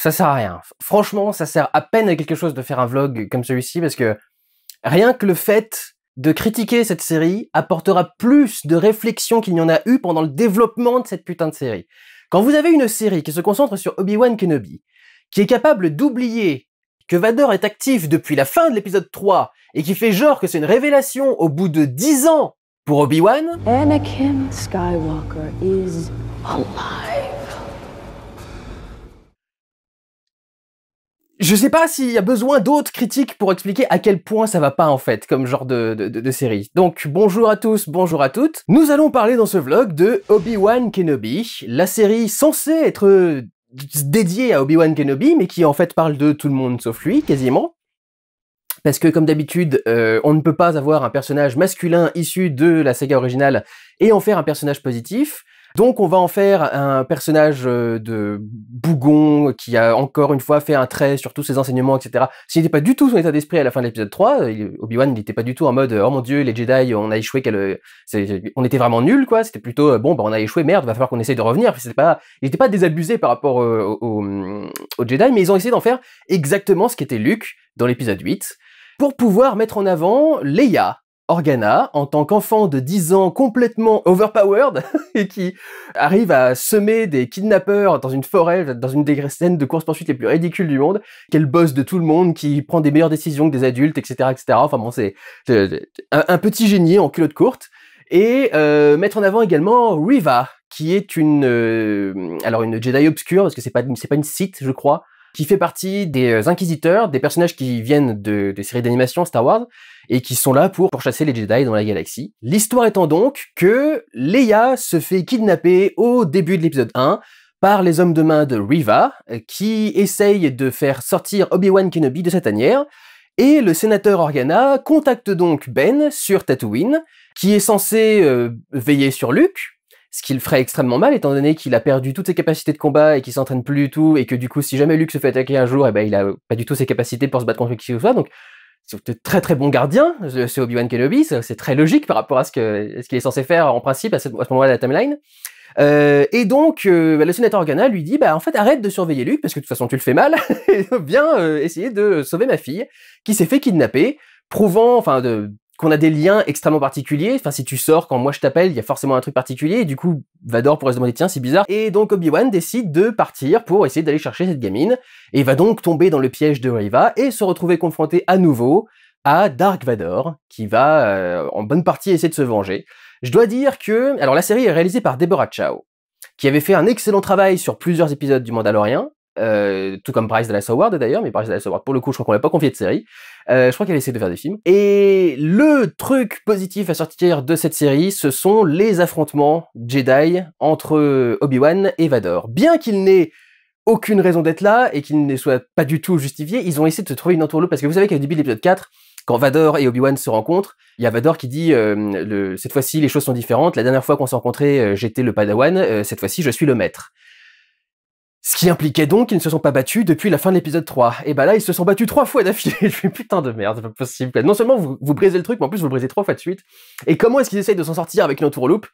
ça sert à rien. Franchement, ça sert à peine à quelque chose de faire un vlog comme celui-ci parce que rien que le fait de critiquer cette série apportera plus de réflexion qu'il n'y en a eu pendant le développement de cette putain de série. Quand vous avez une série qui se concentre sur Obi-Wan Kenobi, qui est capable d'oublier que Vador est actif depuis la fin de l'épisode 3 et qui fait genre que c'est une révélation au bout de 10 ans pour Obi-Wan, Anakin Skywalker is alive. je sais pas s'il y a besoin d'autres critiques pour expliquer à quel point ça va pas en fait comme genre de, série. Donc bonjour à tous, bonjour à toutes. Nous allons parler dans ce vlog de Obi-Wan Kenobi, la série censée être euh, dédiée à Obi-Wan Kenobi mais qui en fait parle de tout le monde sauf lui quasiment. Parce que comme d'habitude, euh, on ne peut pas avoir un personnage masculin issu de la saga originale et en faire un personnage positif. Donc on va en faire un personnage euh, de bougon qui a encore une fois fait un trait sur tous ses enseignements, etc. S'il n'était pas du tout son état d'esprit à la fin de l'épisode 3, euh, Obi-Wan n'était pas du tout en mode « Oh mon dieu, les Jedi, on a échoué, euh, on était vraiment nuls, quoi ». C'était plutôt « Bon, bah, on a échoué, merde, va falloir qu'on essaye de revenir ». Pas... n'était pas désabusé par rapport aux au, Jedi, mais ils ont essayé d'en faire exactement ce qu'était Luke dans l'épisode 8 pour pouvoir mettre en avant Leia, Organa, en tant qu'enfant de 10 ans complètement overpowered, et qui arrive à semer des kidnappeurs dans une forêt, dans une des scènes de course-poursuite les plus ridicules du monde, qu'elle bosse de tout le monde, qui prend des meilleures décisions que des adultes, etc. etc. Enfin bon, c'est un, petit génie en culotte courte. Et euh, mettre en avant également Riva, qui est une euh, alors une Jedi obscure parce que c'est pas pas une Sith je crois qui fait partie des euh, inquisiteurs des personnages qui viennent de des séries d'animation Star Wars et qui sont là pour chasser les Jedi dans la galaxie. L'histoire étant donc que Leia se fait kidnapper au début de l'épisode 1 par les hommes de main de Riva, euh, qui essayent de faire sortir Obi-Wan Kenobi de sa tanière, et le sénateur Organa contacte donc Ben sur Tatooine, qui est censé euh, veiller sur Luke, ce qu'il ferait extrêmement mal étant donné qu'il a perdu toutes ses capacités de combat et qu'il s'entraîne plus du tout et que du coup si jamais Luke se fait attaquer un jour et eh ben il a pas du tout ses capacités pour se battre contre qui que ce soit donc c'est très très bon gardien, euh, c'est Obi-Wan Kenobi, c'est très logique par rapport à ce qu'il ce est censé faire en principe à, ce, moment-là de la timeline. Euh, et donc, euh, bah, le sénateur Organa lui dit, bah en fait, arrête de surveiller Luke parce que de toute façon tu le fais mal. Viens essayer de sauver ma fille qui s'est fait kidnapper, prouvant, enfin, de qu'on a des liens extrêmement particuliers. Enfin, si tu sors, quand moi je t'appelle, il y a forcément un truc particulier. du coup, Vador pourrait se demander, tiens, c'est bizarre. Et donc, Obi-Wan décide de partir pour essayer d'aller chercher cette gamine. Et va donc tomber dans le piège de Riva et se retrouver confronté à nouveau à Dark Vador, qui va euh, en bonne partie essayer de se venger. Je dois dire que, alors la série est réalisée par Deborah Chow, qui avait fait un excellent travail sur plusieurs épisodes du Mandalorian, euh, tout comme Bryce Dallas Howard d'ailleurs, mais Bryce Dallas Howard pour le coup je crois qu'on l'a pas confié de série, euh, je crois qu'elle essaie de faire des films. Et le truc positif à sortir de cette série, ce sont les affrontements Jedi entre Obi-Wan et Vador. Bien qu'il n'ait aucune raison d'être là et qu'il ne soit pas du tout justifié, ils ont essayé de se trouver une entourloupe parce que vous savez qu'au début de l'épisode 4, quand Vador et Obi-Wan se rencontrent, il y a Vador qui dit euh, cette fois-ci les choses sont différentes. La dernière fois qu'on s'est rencontrés, j'étais le Padawan. cette fois-ci, je suis le maître. Ce qui impliquait donc qu'ils ne se sont pas battus depuis la fin de l'épisode 3. Et bah là, ils se sont battus trois fois d'affilée. Je fais putain de merde, c'est pas possible. Non seulement vous, brisez le truc, mais en plus vous le brisez trois fois de suite. Et comment est-ce qu'ils essayent de s'en sortir avec une entourloupe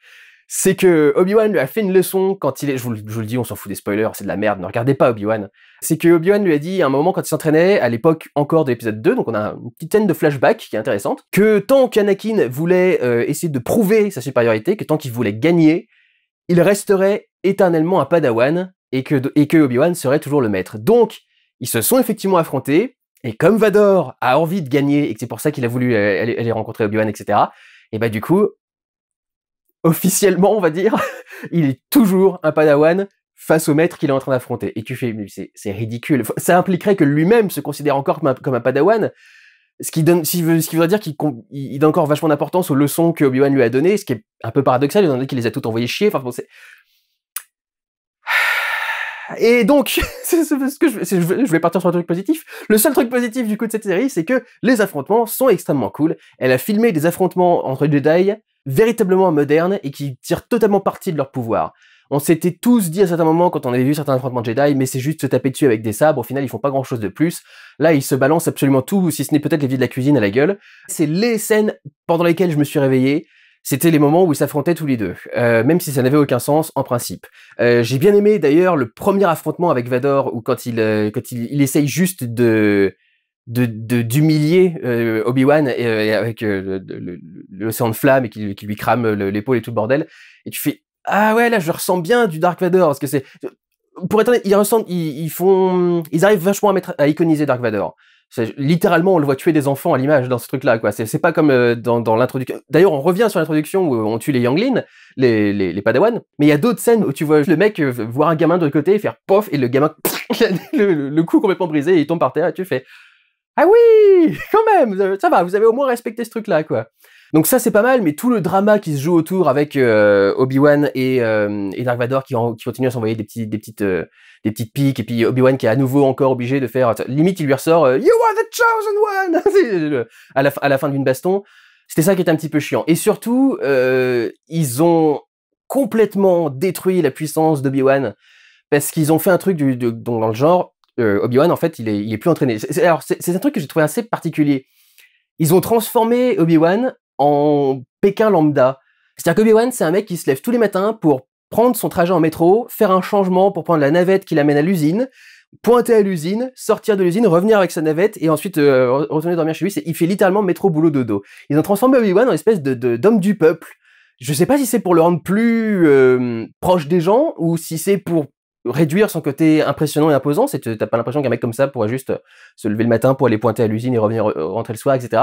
C'est que Obi-Wan lui a fait une leçon quand il est... Je vous, le dis, on s'en fout des spoilers, c'est de la merde, ne regardez pas Obi-Wan. C'est que Obi-Wan lui a dit à un moment quand il s'entraînait, à l'époque encore de l'épisode 2, donc on a une petite scène de flashback qui est intéressante, que tant qu'Anakin voulait euh, essayer de prouver sa supériorité, que tant qu'il voulait gagner, il resterait éternellement un padawan et que, Obi-Wan serait toujours le maître. Donc, ils se sont effectivement affrontés, et comme Vador a envie de gagner, et que c'est pour ça qu'il a voulu euh, aller, rencontrer Obi-Wan, etc., et bah du coup, officiellement, on va dire, il est toujours un padawan face au maître qu'il est en train d'affronter. Et tu fais, c'est ridicule. Ça impliquerait que lui-même se considère encore comme un, padawan, ce qui, donne, veut dire qu'il il donne encore vachement d'importance aux leçons que Obi-Wan lui a données, ce qui est un peu paradoxal, étant donné qu'il les a toutes envoyées chier. Enfin, bon, et donc, ce que je, je voulais partir sur un truc positif. Le seul truc positif du coup de cette série, c'est que les affrontements sont extrêmement cool. Elle a filmé des affrontements entre Jedi véritablement modernes et qui tirent totalement parti de leur pouvoir. On s'était tous dit à certains moments quand on avait vu certains affrontements Jedi, mais c'est juste se taper dessus avec des sabres, au final ils font pas grand chose de plus. Là ils se balancent absolument tout, si ce n'est peut-être les vies de la cuisine à la gueule. C'est les scènes pendant lesquelles je me suis réveillé, c'était les moments où ils s'affrontaient tous les deux, euh, même si ça n'avait aucun sens en principe. Euh, j'ai bien aimé d'ailleurs le premier affrontement avec Vador, où quand il, euh, essaye juste de d'humilier Obi-Wan avec l'océan de flamme et qui, lui crame l'épaule et tout le bordel et tu fais ah ouais là je ressens bien du Dark Vador parce que c'est pour être honnête, ils ils, font ils arrivent vachement à mettre à iconiser Dark Vador littéralement, on le voit tuer des enfants à l'image dans ce truc-là. quoi. C'est pas comme euh, dans, l'introduction. D'ailleurs, on revient sur l'introduction où on tue les yanglin les, les, Mais il y a d'autres scènes où tu vois le mec euh, voir un gamin de côté faire pof et le gamin le, le cou complètement brisé et il tombe par terre et tu fais ah oui, quand même, ça va, vous avez au moins respecté ce truc-là, quoi. Donc ça c'est pas mal, mais tout le drama qui se joue autour avec euh, Obi Wan et, Dark Vador qui, qui continuent à s'envoyer des, petites des petites piques, et puis Obi-Wan qui est à nouveau encore obligé de faire, limite il lui ressort, euh, You are the chosen one! à, la, à la fin d'une baston. C'était ça qui était un petit peu chiant. Et surtout, euh, ils ont complètement détruit la puissance d'Obi-Wan parce qu'ils ont fait un truc du, dans le genre, euh, Obi-Wan en fait il est, il est plus entraîné. alors c'est, un truc que j'ai trouvé assez particulier. Ils ont transformé Obi-Wan en Pékin lambda. C'est-à-dire qu'Obi-Wan c'est un mec qui se lève tous les matins pour prendre son trajet en métro, faire un changement pour prendre la navette qui l'amène à l'usine, pointer à l'usine, sortir de l'usine, revenir avec sa navette et ensuite euh, retourner dormir chez lui. Il fait littéralement métro boulot dodo. Ils ont transformé Obi-Wan en espèce de d'homme du peuple. Je sais pas si c'est pour le rendre plus euh, proche des gens ou si c'est pour réduire son côté impressionnant et imposant. C'est t'as pas l'impression qu'un mec comme ça pourrait juste euh, se lever le matin pour aller pointer à l'usine et revenir rentrer le soir, etc.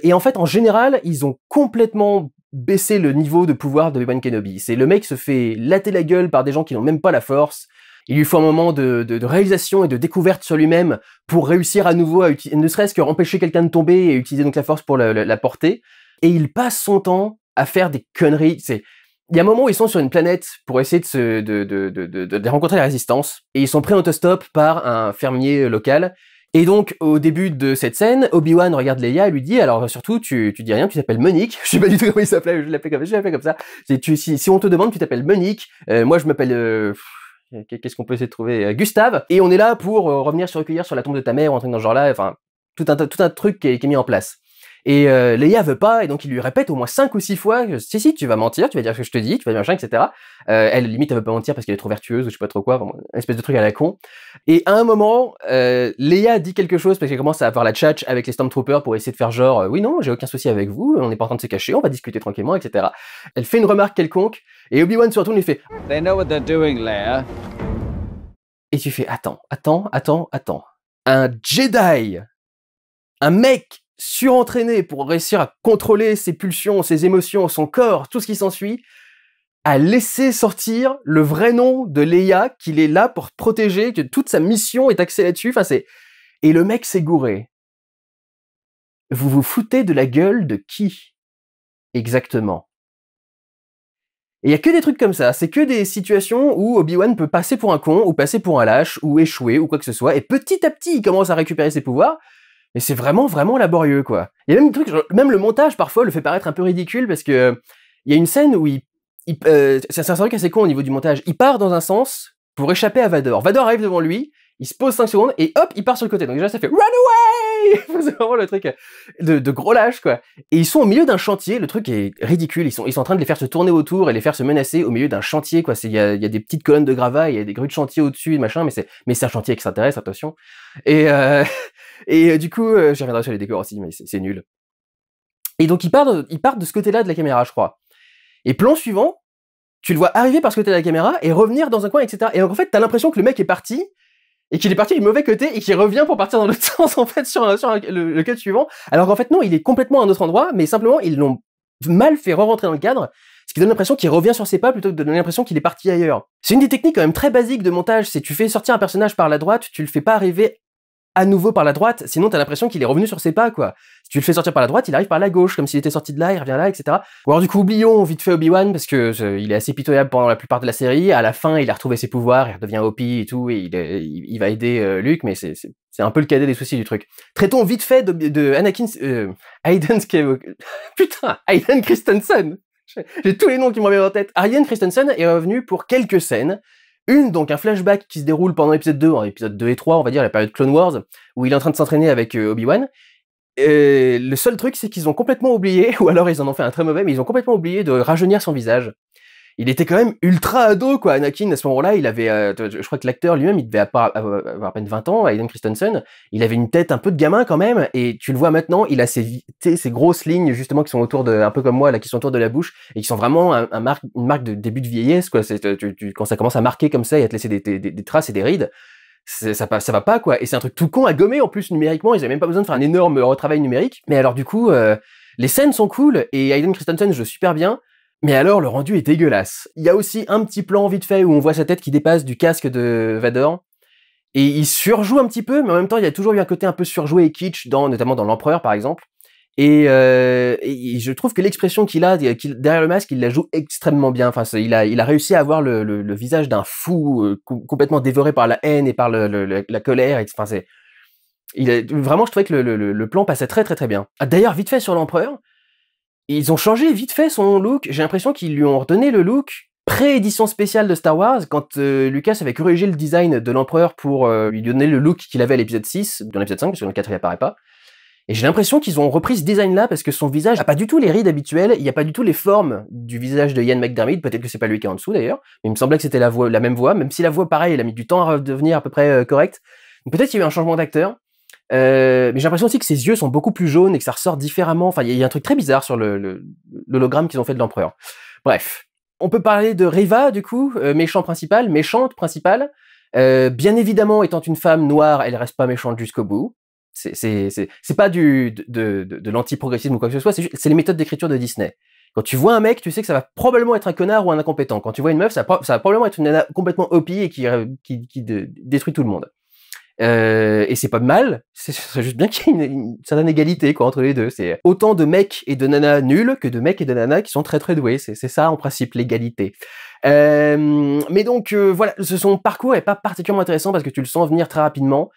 et en fait, en général, ils ont complètement baisser le niveau de pouvoir de Obi-Wan Kenobi. C'est le mec se fait latter la gueule par des gens qui n'ont même pas la force. Il lui faut un moment de, réalisation et de découverte sur lui-même pour réussir à nouveau à ne serait-ce que empêcher quelqu'un de tomber et utiliser donc la force pour la, porter. Et il passe son temps à faire des conneries. C'est, il y a un moment où ils sont sur une planète pour essayer de, de, rencontrer la résistance, et ils sont pris en autostop par un fermier local et donc, au début de cette scène, Obi-Wan regarde Leia et lui dit, alors surtout, tu, tu dis rien, tu t'appelles Monique. Je sais pas du tout comment il s'appelait, je l'appelle comme, je comme ça. si, si, on te demande, tu t'appelles Monique. Euh, moi, je m'appelle... Euh, qu'est-ce qu'on peut essayer de trouver euh, Gustave. Et on est là pour revenir se recueillir sur la tombe de ta mère ou un truc dans ce genre-là. Enfin, tout un, tout un truc qui qui est mis en place. Et euh, Leia veut pas, et donc il lui répète au moins cinq ou six fois, euh, si si, tu vas mentir, tu vas dire ce que je te dis, tu vas dire machin, etc. Euh, elle limite elle veut pas mentir parce qu'elle est trop vertueuse ou je sais pas trop quoi, espèce de truc à la con. Et à un moment, Leia dit quelque chose parce qu'elle commence à avoir la chat avec les Stormtroopers pour essayer de faire genre, oui non, j'ai aucun souci avec vous, on est pas en train de se cacher, on va discuter tranquillement, etc. Elle fait une remarque quelconque et Obi Wan se lui fait. They know what they're doing, Leia. Et tu fais attends, attends, attends, attends. Un Jedi un mec surentraîné pour réussir à contrôler ses pulsions, ses émotions, son corps, tout ce qui s'ensuit, à laisser sortir le vrai nom de Leia, qu'il est là pour protéger, que toute sa mission est axée là-dessus. Enfin, c'est... Et le mec s'est gouré. Vous vous foutez de la gueule de qui Exactement. Et il y a que des trucs comme ça, c'est que des situations où Obi-Wan peut passer pour un con, ou passer pour un lâche, ou échouer, ou quoi que ce soit, et petit à petit il commence à récupérer ses pouvoirs, mais c'est vraiment, vraiment laborieux, quoi. Il y a même des trucs, même le montage, parfois, le fait paraître un peu ridicule parce que euh, il y a une scène où il, euh, c'est un truc assez con au niveau du montage. Il part dans un sens pour échapper à Vador. Vador arrive devant lui, il se pose 5 secondes et hop, il part sur le côté. Donc déjà, ça fait run C'est vraiment le truc euh, de, gros lâche, quoi. Et ils sont au milieu d'un chantier, le truc est ridicule. Ils sont, en train de les faire se tourner autour et les faire se menacer au milieu d'un chantier, quoi. Il y a, des petites colonnes de gravats, il y a des grues de chantier au-dessus, machin, mais c'est, un chantier qui s'intéresse, attention. Et, euh, et euh, du coup, euh, je reviendrai sur les décors aussi, mais c'est nul. Et donc, ils partent, ils partent de ce côté-là de la caméra, je crois. Et plan suivant, tu le vois arriver par ce côté de la caméra et revenir dans un coin, etc. Et donc, en fait, t'as l'impression que le mec est parti, et qu'il est parti du mauvais côté et qu'il revient pour partir dans l'autre sens en fait sur, le, le, suivant. Alors qu'en fait non, il est complètement à un autre endroit, mais simplement ils l'ont mal fait re-rentrer dans le cadre, ce qui donne l'impression qu'il revient sur ses pas plutôt que de donner l'impression qu'il est parti ailleurs. C'est une des techniques quand même très basiques de montage, c'est tu fais sortir un personnage par la droite, tu le fais pas arriver à nouveau par la droite, sinon t'as l'impression qu'il est revenu sur ses pas, quoi. Si tu le fais sortir par la droite, il arrive par la gauche, comme s'il était sorti de là, il revient là, etc. Ou alors du coup, oublions vite fait Obi-Wan, parce que il est assez pitoyable pendant la plupart de la série, à la fin, il a retrouvé ses pouvoirs, il redevient Hopi et tout, et il, va aider euh, Luke, mais c'est un peu le cadet des soucis du truc. Traitons vite fait de, de Anakin... Euh, putain, Aiden Christensen j'ai tous les noms qui me reviennent en tête. Aiden Christensen est revenu pour quelques scènes une, donc un flashback qui se déroule pendant l'épisode 2, en épisode 2 et 3, on va dire, la période Clone Wars, où il est en train de s'entraîner avec euh, Obi-Wan. Et le seul truc, c'est qu'ils ont complètement oublié, ou alors ils en ont fait un très mauvais, mais ils ont complètement oublié de rajeunir son visage il était quand même ultra ado, quoi. Anakin, à ce moment-là, il avait, euh, je crois que l'acteur lui-même, il devait avoir, avoir, à peine 20 ans, Aiden Christensen. Il avait une tête un peu de gamin quand même. Et tu le vois maintenant, il a ces grosses lignes, justement, qui sont autour de, un peu comme moi, là, qui sont autour de la bouche et qui sont vraiment une marque de début de vieillesse, quoi. quand ça commence à marquer comme ça et à te laisser des, traces et des rides ça, ça va pas quoi. Et c'est un truc tout con à gommer en plus numériquement. Ils avaient même pas besoin de faire un énorme retravail numérique. Mais alors du coup, euh, les scènes sont cool et Aiden Christensen joue super bien. Mais alors, le rendu est dégueulasse. Il y a aussi un petit plan vite fait où on voit sa tête qui dépasse du casque de Vador. Et il surjoue un petit peu, mais en même temps, il y a toujours eu un côté un peu surjoué et kitsch, dans, notamment dans l'Empereur, par exemple. Et, euh, je trouve que l'expression qu'il a euh, derrière le masque, il la joue extrêmement bien. Enfin, il a, réussi à avoir le, visage d'un fou euh, complètement dévoré par la haine et par la colère. enfin, il vraiment, je trouvais que le, plan passait très très très bien. Ah, d'ailleurs, vite fait sur l'empereur, ils ont changé vite fait son look. J'ai l'impression qu'ils lui ont redonné le look pré-édition spéciale de Star Wars, quand euh, Lucas avait corrigé le design de l'empereur pour euh, lui donner le look qu'il avait à l'épisode 6, dans l'épisode 5, parce que dans le 4 il n'apparaît pas. Et j'ai l'impression qu'ils ont repris ce design-là parce que son visage n'a pas du tout les rides habituelles, il n'y a pas du tout les formes du visage de Ian McDermott, peut-être que c'est pas lui qui est en dessous d'ailleurs, mais il me semblait que c'était la, même voix, même si la voix, pareil, elle a mis du temps à redevenir à peu près correct euh, correcte. Peut-être qu'il y a eu un changement d'acteur, euh, mais j'ai l'impression aussi que ses yeux sont beaucoup plus jaunes et que ça ressort différemment. Enfin, il y, a un truc très bizarre sur l'hologramme qu'ils ont fait de l'empereur. Bref, on peut parler de Riva du coup, euh, méchant principal, méchante principale. Euh, bien évidemment, étant une femme noire, elle reste pas méchante jusqu'au bout. C'est pas du de, de, de lanti ou quoi que ce soit. C'est les méthodes d'écriture de Disney. Quand tu vois un mec, tu sais que ça va probablement être un connard ou un incompétent. Quand tu vois une meuf, ça, va probablement être une nana complètement opie et qui, détruit tout le monde. Euh, et c'est pas mal, c'est juste bien qu'il y ait une, certaine égalité quoi entre les deux. C'est autant de mecs et de nanas nuls que de mecs et de nanas qui sont très très doués. C'est ça en principe l'égalité. Euh, mais donc euh, voilà, ce, son parcours est pas particulièrement intéressant parce que tu le sens venir très rapidement.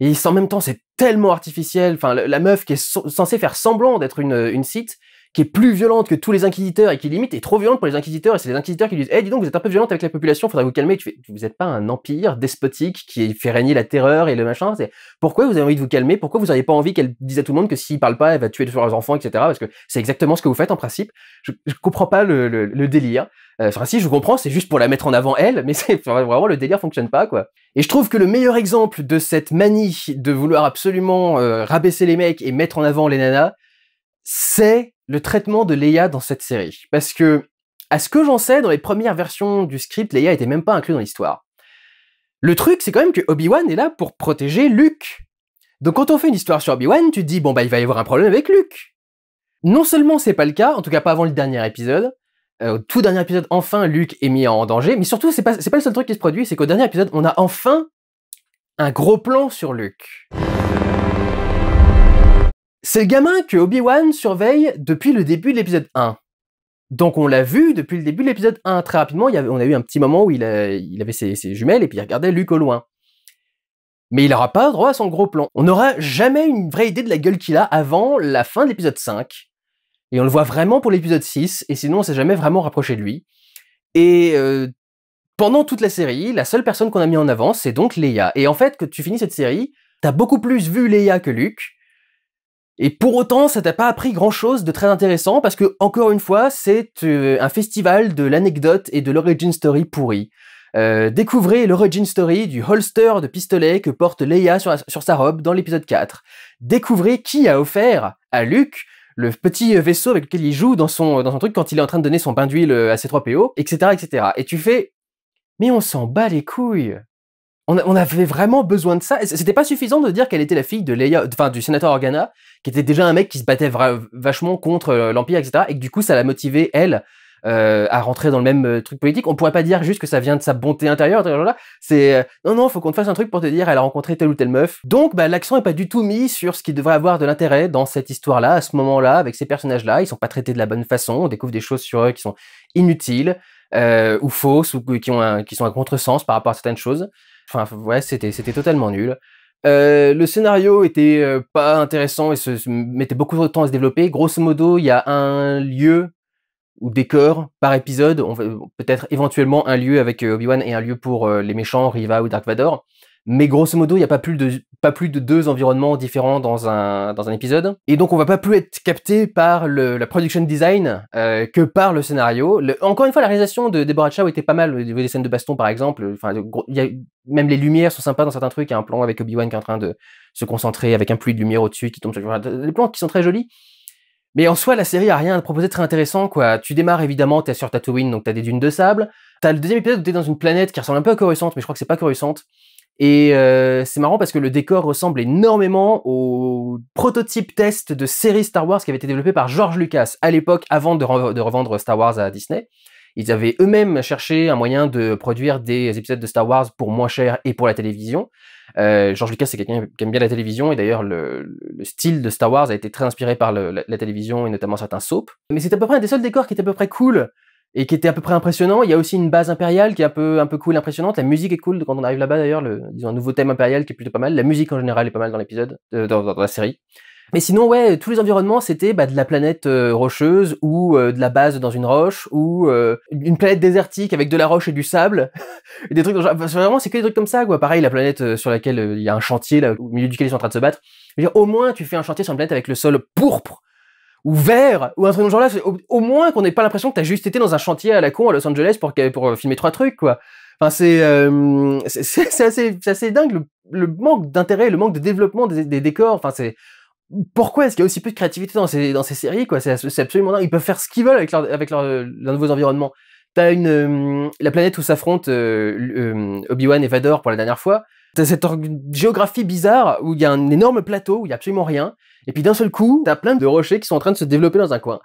Et en même temps, c'est tellement artificiel. Enfin, la, meuf qui est censée faire semblant d'être une, une site, qui est plus violente que tous les inquisiteurs et qui limite est trop violente pour les inquisiteurs. Et c'est les inquisiteurs qui disent Eh, dis donc, vous êtes un peu violente avec la population, faudrait vous calmer. tu fais Vous n'êtes pas un empire despotique qui fait régner la terreur et le machin. C'est pourquoi vous avez envie de vous calmer Pourquoi vous n'avez pas envie qu'elle dise à tout le monde que s'il parle pas, elle va tuer leurs enfants, etc. Parce que c'est exactement ce que vous faites en principe. Je, comprends pas le, délire. Euh, enfin, si, je comprends, c'est juste pour la mettre en avant elle, mais c'est vraiment le délire fonctionne pas, quoi. Et je trouve que le meilleur exemple de cette manie de vouloir absolument euh, rabaisser les mecs et mettre en avant les nanas, c'est le traitement de Leia dans cette série. Parce que, à ce que j'en sais, dans les premières versions du script, Leia était même pas inclus dans l'histoire. Le truc, c'est quand même que Obi-Wan est là pour protéger Luke. Donc quand on fait une histoire sur Obi-Wan, tu te dis, bon bah il va y avoir un problème avec Luke. Non seulement c'est pas le cas, en tout cas pas avant le dernier épisode, euh, au tout dernier épisode, enfin, Luke est mis en danger. Mais surtout, c'est pas, pas le seul truc qui se produit, c'est qu'au dernier épisode, on a enfin un gros plan sur Luke. C'est le gamin que Obi-Wan surveille depuis le début de l'épisode 1. Donc on l'a vu depuis le début de l'épisode 1 très rapidement. y on a eu un petit moment où il, avait ses, jumelles et puis il regardait Luke au loin. Mais il n'aura pas droit à son gros plan. On n'aura jamais une vraie idée de la gueule qu'il a avant la fin de l'épisode 5. Et on le voit vraiment pour l'épisode 6, et sinon on s'est jamais vraiment rapproché de lui. Et euh, pendant toute la série, la seule personne qu'on a mis en avant, c'est donc Leia. Et en fait, que tu finis cette série, t'as beaucoup plus vu Leia que Luke, et pour autant, ça t'a pas appris grand-chose de très intéressant parce que, encore une fois, c'est euh, un festival de l'anecdote et de l'origin story pourri. Euh, découvrez l'origin story du holster de pistolet que porte Leia sur, sa robe dans l'épisode 4. Découvrez qui a offert à Luke le petit vaisseau avec lequel il joue dans son, truc quand il est en train de donner son bain d'huile euh, à ses 3 po etc., etc. Et tu fais, mais on s'en bat les couilles on, avait vraiment besoin de ça. C'était pas suffisant de dire qu'elle était la fille de Leia, enfin du sénateur Organa, qui était déjà un mec qui se battait vachement contre euh, l'Empire, etc. Et que du coup, ça l'a motivé elle euh, à rentrer dans le même euh, truc politique. On pourrait pas dire juste que ça vient de sa bonté intérieure. C'est non, non, non, faut qu'on te fasse un truc pour te dire elle a rencontré telle ou telle meuf. Donc, bah, l'accent est pas du tout mis sur ce qui devrait avoir de l'intérêt dans cette histoire-là, à ce moment-là, avec ces personnages-là. Ils sont pas traités de la bonne façon. On découvre des choses sur eux qui sont inutiles ou fausses ou qui ont qui sont un contresens par rapport à certaines choses. Enfin, ouais, c'était totalement nul. Euh, le scénario était euh, pas intéressant et se, mettait beaucoup de temps à se développer. Grosso modo, il y a un lieu ou décor par épisode, peut-être éventuellement un lieu avec euh, Obi-Wan et un lieu pour les méchants, Riva ou Dark Vador. Mais grosso modo, il n'y a pas plus, de, pas plus de deux environnements différents dans un, dans un épisode. Et donc, on va pas plus être capté par la production design euh, que par le scénario. encore une fois, la réalisation de Deborah Chow était pas mal au niveau des scènes de baston, par exemple. même les lumières sont sympas dans certains trucs. Il y a un plan avec Obi-Wan qui est en train de se concentrer avec un pluie de lumière au-dessus qui tombe sur des plans qui sont très jolis. Mais en soi, la série a rien à proposer de très intéressant, quoi. Tu démarres évidemment, tu t'es sur Tatooine, donc tu as des dunes de sable. Tu as le deuxième épisode où es dans une planète qui ressemble un peu à Coruscant, mais je crois que c'est pas Coruscant. Et euh, c'est marrant parce que le décor ressemble énormément au prototype test de série Star Wars qui avait été développé par George Lucas à l'époque avant de, revendre Star Wars à Disney. Ils avaient eux-mêmes cherché un moyen de produire des épisodes de Star Wars pour moins cher et pour la télévision. Euh, George Lucas, c'est quelqu'un qui aime bien la télévision et d'ailleurs le, style de Star Wars a été très inspiré par la, télévision et notamment certains soaps. Mais c'est à peu près un des seuls décors qui est à peu près cool et qui était à peu près impressionnant. Il y a aussi une base impériale qui est un peu, un peu cool, impressionnante. La musique est cool quand on arrive là-bas d'ailleurs. le un nouveau thème impérial qui est plutôt pas mal. La musique en général est pas mal dans l'épisode, euh, dans, la série. Mais sinon, ouais, tous les environnements, c'était bah, de la planète euh, rocheuse ou euh, de la base dans une roche ou une planète désertique avec de la roche et du sable. et des trucs, vraiment, c'est que des trucs comme ça, quoi. Pareil, la planète sur laquelle il y a un chantier, là, au milieu duquel ils sont en train de se battre. Je veux au moins, tu fais un chantier sur une planète avec le sol pourpre ou vert ou un truc de genre là. Au, moins qu'on n'ait pas l'impression que t'as juste été dans un chantier à la con à Los Angeles pour pour euh, filmer trois trucs quoi. Enfin c'est euh, c'est assez, assez dingue le, manque d'intérêt, le manque de développement des, décors. Enfin c'est pourquoi est-ce qu'il y a aussi peu de créativité dans ces, dans ces séries quoi C'est absolument dingue. Ils peuvent faire ce qu'ils veulent avec leur, avec leurs leur euh, nouveaux environnements. T'as une la planète où s'affrontent Obi-Wan et Vador pour la dernière fois. T'as cette géographie bizarre où il y a un énorme plateau où il y a absolument rien. Et puis d'un seul coup, t'as plein de rochers qui sont en train de se développer dans un coin.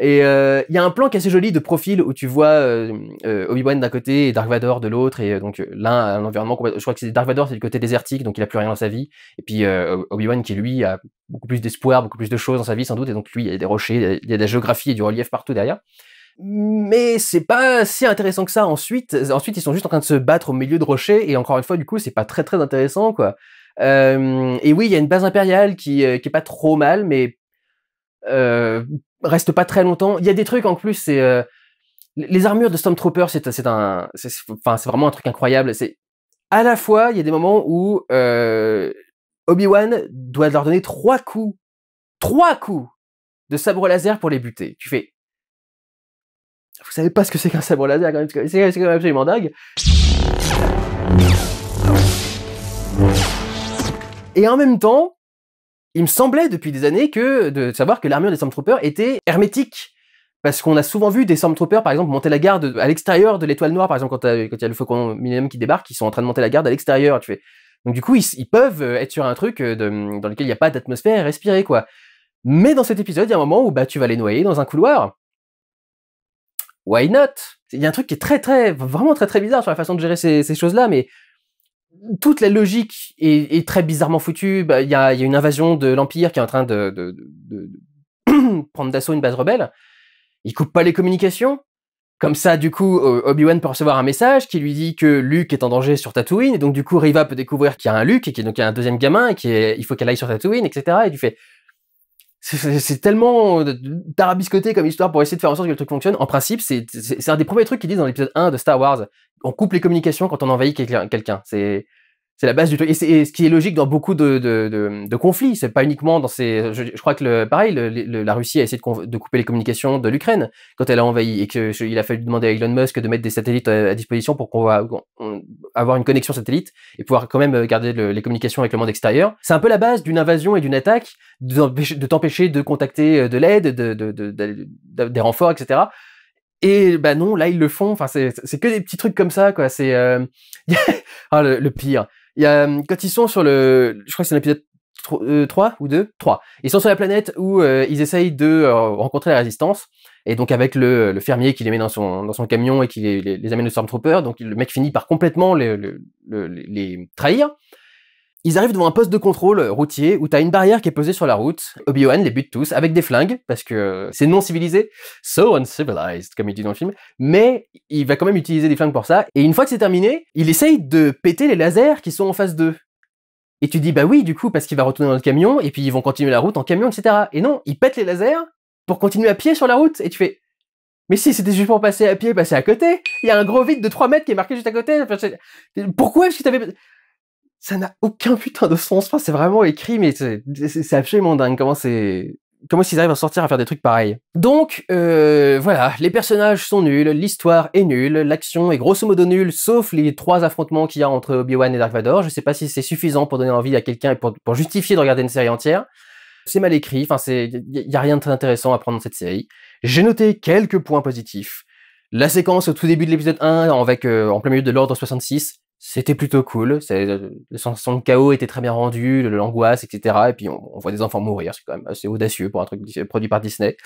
Et euh, il y a un plan qui est assez joli de profil où tu vois euh, euh, Obi-Wan d'un côté et Dark Vador de l'autre. Et donc l'un a un environnement Je crois que c'est Dark Vador, c'est du côté désertique, donc il a plus rien dans sa vie. Et puis Obi-Wan qui, lui, a beaucoup plus d'espoir, beaucoup plus de choses dans sa vie sans doute. Et donc lui, il y a des rochers, il y a de la géographie et du relief partout derrière mais c'est pas si intéressant que ça ensuite. Ensuite, ils sont juste en train de se battre au milieu de rochers, et encore une fois, du coup, c'est pas très très intéressant, quoi. Euh, et oui, il y a une base impériale qui, euh, qui est pas trop mal, mais euh, reste pas très longtemps. Il y a des trucs en plus, c'est les armures de Stormtrooper, c'est c'est un, enfin c'est vraiment un truc incroyable. C'est à la fois, il y a des moments où Obi-Wan doit leur donner trois coups, trois coups de sabre laser pour les buter. Tu fais vous savez pas ce que c'est qu'un sabre laser quand même, c'est quand même absolument dingue. Et en même temps, il me semblait depuis des années que de savoir que l'armure des Stormtroopers était hermétique. Parce qu'on a souvent vu des Stormtroopers, par exemple, monter la garde à l'extérieur de l'étoile noire, par exemple, quand il y a le Faucon minimum qui débarque, ils sont en train de monter la garde à l'extérieur. Tu fais. Donc du coup, ils, peuvent euh, être sur un truc euh, dans lequel il n'y a pas d'atmosphère et respirer, quoi. Mais dans cet épisode, il y a un moment où bah, tu vas les noyer dans un couloir why not Il y a un truc qui est très, très, vraiment très, très bizarre sur la façon de gérer ces, choses-là, mais toute la logique est, très bizarrement foutue. Bah, il y, a, une invasion de l'Empire qui est en train de, prendre d'assaut une base rebelle. Il coupe pas les communications. Comme ça, du coup, Obi-Wan peut recevoir un message qui lui dit que Luke est en danger sur Tatooine. Et donc, du coup, Riva peut découvrir qu'il y a un Luke et qu'il y a un deuxième gamin et qu'il faut qu'elle aille sur Tatooine, etc. Et tu fais, c'est tellement euh, tarabiscoté comme histoire pour essayer de faire en sorte que le truc fonctionne. En principe, c'est un des premiers trucs qu'ils disent dans l'épisode 1 de Star Wars. On coupe les communications quand on envahit quelqu'un. C'est c'est la base du truc. Et, c'est ce qui est logique dans beaucoup de, de, conflits, c'est pas uniquement dans ces. Je, crois que le, pareil, la Russie a essayé de, couper les communications de l'Ukraine quand elle a envahi et qu'il a fallu demander à Elon Musk de mettre des satellites euh, à, disposition pour qu'on va avoir une connexion satellite et pouvoir quand même euh, garder les communications avec le monde extérieur. C'est un peu la base d'une invasion et d'une attaque, de t'empêcher de contacter euh, de l'aide, des renforts, etc. Et ben non, là ils le font. Enfin, c'est que des petits trucs comme ça, quoi. C'est ah, le, pire. Il y a, quand ils sont sur le, je crois que c'est l'épisode 3 euh, ou 2 3. Ils sont sur la planète où euh, ils essayent de euh, rencontrer la résistance. Et donc avec le, fermier qui les met dans son, dans son camion et qui les, amène au Stormtrooper, donc le mec finit par complètement les, les trahir. Ils arrivent devant un poste de contrôle euh, routier où t'as une barrière qui est posée sur la route. Obi-Wan les bute tous avec des flingues parce que euh, c'est non civilisé. So uncivilized, comme il dit dans le film. Mais il va quand même utiliser des flingues pour ça. Et une fois que c'est terminé, il essaye de péter les lasers qui sont en face d'eux. Et tu dis, bah oui, du coup, parce qu'il va retourner dans le camion et puis ils vont continuer la route en camion, etc. Et non, il pète les lasers pour continuer à pied sur la route. Et tu fais, mais si, c'était juste pour passer à pied, passer à côté. Il y a un gros vide de 3 mètres qui est marqué juste à côté. Pourquoi est-ce que t'avais ça n'a aucun putain de sens. c'est vraiment écrit, mais c'est absolument dingue comment c'est. Comment ils arrivent à sortir à faire des trucs pareils. Donc, euh, voilà, les personnages sont nuls, l'histoire est nulle, l'action est grosso modo nulle, sauf les trois affrontements qu'il y a entre Obi-Wan et Dark Vador. Je sais pas si c'est suffisant pour donner envie à quelqu'un et pour, justifier de regarder une série entière. C'est mal écrit, enfin, c'est, y a rien de très intéressant à prendre dans cette série. J'ai noté quelques points positifs. La séquence au tout début de l'épisode 1, avec, euh, en plein milieu de l'ordre 66, c'était plutôt cool. Euh, le son, de chaos était très bien rendu, l'angoisse, etc. Et puis on, voit des enfants mourir, c'est quand même assez audacieux pour un truc produit par Disney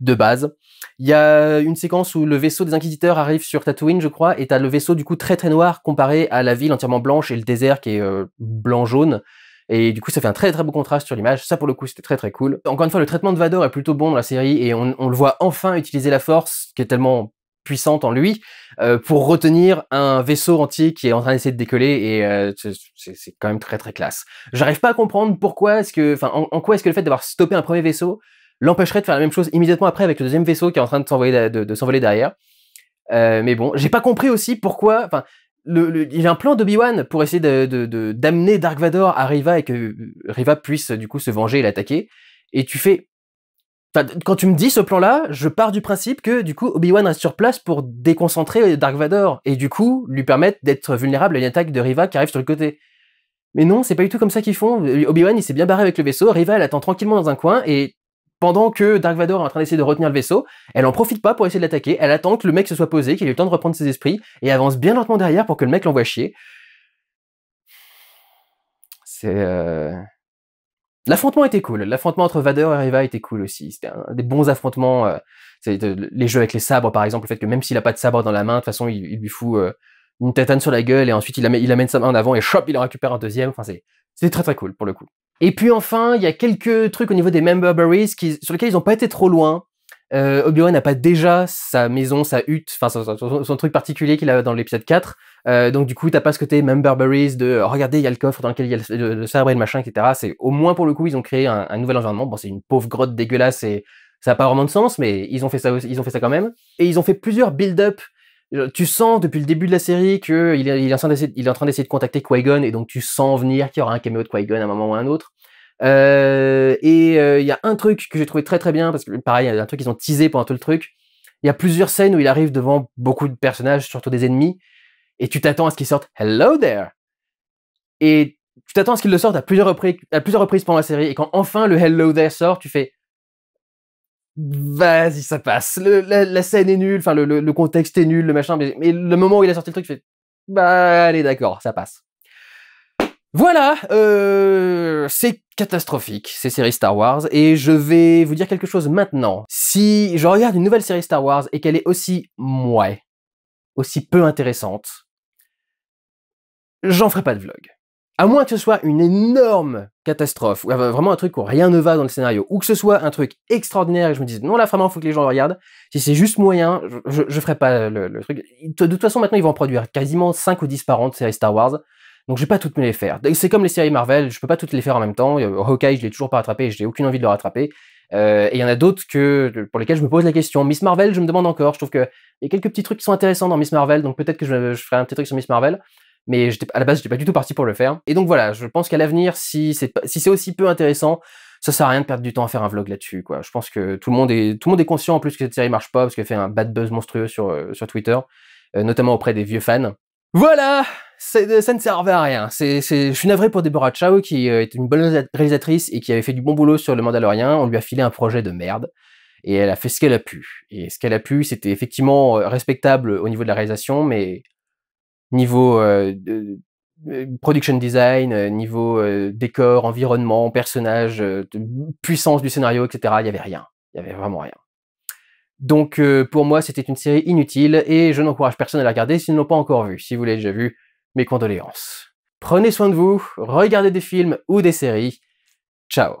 de base. Il y a une séquence où le vaisseau des Inquisiteurs arrive sur Tatooine, je crois, et t'as le vaisseau du coup très très noir comparé à la ville entièrement blanche et le désert qui est euh, blanc-jaune. Et du coup, ça fait un très très beau contraste sur l'image. Ça, pour le coup, c'était très très cool. Encore une fois, le traitement de Vador est plutôt bon dans la série et on le voit enfin utiliser la force, qui est tellement puissante en lui euh, pour retenir un vaisseau entier qui est en train d'essayer de décoller et euh, c'est quand même très très classe. J'arrive pas à comprendre pourquoi est-ce que, enfin, en, quoi est-ce que le fait d'avoir stoppé un premier vaisseau l'empêcherait de faire la même chose immédiatement après avec le deuxième vaisseau qui est en train de s'envoler derrière. Euh, mais bon, j'ai pas compris aussi pourquoi, enfin, il y a un plan d'Obi-Wan pour essayer d'amener Dark Vador à Riva et que Riva puisse du coup se venger et l'attaquer. Et tu fais quand tu me dis ce plan-là, je pars du principe que du coup Obi-Wan reste sur place pour déconcentrer euh, Dark Vador et du coup lui permettre d'être vulnérable à une attaque de Riva qui arrive sur le côté. Mais non, c'est pas du tout comme ça qu'ils font. Euh, Obi-Wan il s'est bien barré avec le vaisseau, Riva elle attend tranquillement dans un coin et pendant que Dark Vador est en train d'essayer de retenir le vaisseau, elle en profite pas pour essayer de l'attaquer, elle attend que le mec se soit posé, qu'il ait eu le temps de reprendre ses esprits et avance bien lentement derrière pour que le mec l'envoie chier. C'est euh, L'affrontement était cool. L'affrontement entre Vader et Riva était cool aussi. C'était un des bons affrontements. Euh, les jeux avec les sabres, par exemple, le fait que même s'il a pas de sabre dans la main, de toute façon, il, lui fout euh, une tétane sur la gueule et ensuite il amène, sa main en avant et chop, il en récupère un deuxième. Enfin, c'est très très cool pour le coup. Et puis enfin, il y a quelques trucs au niveau des member berries qui, sur lesquels ils n'ont pas été trop loin. Euh, Obi-Wan n'a pas déjà sa maison, sa hutte, enfin son, truc particulier qu'il a dans l'épisode 4. Euh, donc du coup, t'as pas ce côté même Burberry's de oh, regardez, il y a le coffre dans lequel il y a le, le, et le machin, etc. C'est au moins pour le coup, ils ont créé un, nouvel environnement. Bon, c'est une pauvre grotte dégueulasse et ça n'a pas vraiment de sens, mais ils ont fait ça, ils ont fait ça quand même. Et ils ont fait plusieurs build-up. Euh, tu sens depuis le début de la série qu'il est, il est en train d'essayer de contacter Qui-Gon et donc tu sens venir qu'il y aura un caméo de Qui-Gon à un moment ou à un autre. Euh, et euh, il y a un truc que j'ai trouvé très très bien, parce que pareil, il y a un truc qu'ils ont teasé pendant tout le truc. Il y a plusieurs scènes où il arrive devant beaucoup de personnages, surtout des ennemis, et tu t'attends à ce qu'il sorte Hello there Et tu t'attends à ce qu'il le sorte à plusieurs, reprises, à pendant la série, et quand enfin le Hello there sort, tu fais Vas-y, ça passe. la, scène est nulle, enfin le, contexte est nul, le machin, mais, mais le moment où il a sorti le truc, tu fais Bah allez, d'accord, ça passe. Voilà, euh, c'est catastrophique ces séries Star Wars et je vais vous dire quelque chose maintenant. Si je regarde une nouvelle série Star Wars et qu'elle est aussi mouais, aussi peu intéressante, j'en ferai pas de vlog. À moins que ce soit une énorme catastrophe, ou euh, vraiment un truc où rien ne va dans le scénario, ou que ce soit un truc extraordinaire et je me dise non là vraiment faut que les gens regardent, si c'est juste moyen, je, ferai pas le, le, truc. De toute façon maintenant ils vont en produire quasiment 5 ou 10 par an de séries Star Wars, donc je vais pas toutes me les faire. C'est comme les séries Marvel, je peux pas toutes les faire en même temps. Euh, Hawkeye, je l'ai toujours pas rattrapé, j'ai aucune envie de le rattraper. Euh, et il y en a d'autres que pour lesquelles je me pose la question. Miss Marvel, je me demande encore. Je trouve que y a quelques petits trucs qui sont intéressants dans Miss Marvel, donc peut-être que je, ferai un petit truc sur Miss Marvel. Mais à la base, j'étais pas du tout parti pour le faire. Et donc voilà, je pense qu'à l'avenir, si c'est si aussi peu intéressant, ça sert à rien de perdre du temps à faire un vlog là-dessus. Quoi. Je pense que tout le monde est tout le monde est conscient en plus que cette série marche pas parce qu'elle fait un bad buzz monstrueux sur euh, sur Twitter, euh, notamment auprès des vieux fans. Voilà. Euh, ça, ne servait à rien. je suis navré pour Deborah Chow, qui euh, est une bonne réalisatrice et qui avait fait du bon boulot sur Le Mandalorian. On lui a filé un projet de merde. Et elle a fait ce qu'elle a pu. Et ce qu'elle a pu, c'était effectivement euh, respectable au niveau de la réalisation, mais niveau de, production design, niveau décor, environnement, personnage, puissance du scénario, etc. Il n'y avait rien. Il n'y avait vraiment rien. Donc pour moi, c'était une série inutile et je n'encourage personne à la regarder s'ils ne l'ont pas encore vue. Si vous l'avez déjà vue, mes condoléances. Prenez soin de vous, regardez des films ou des séries. Ciao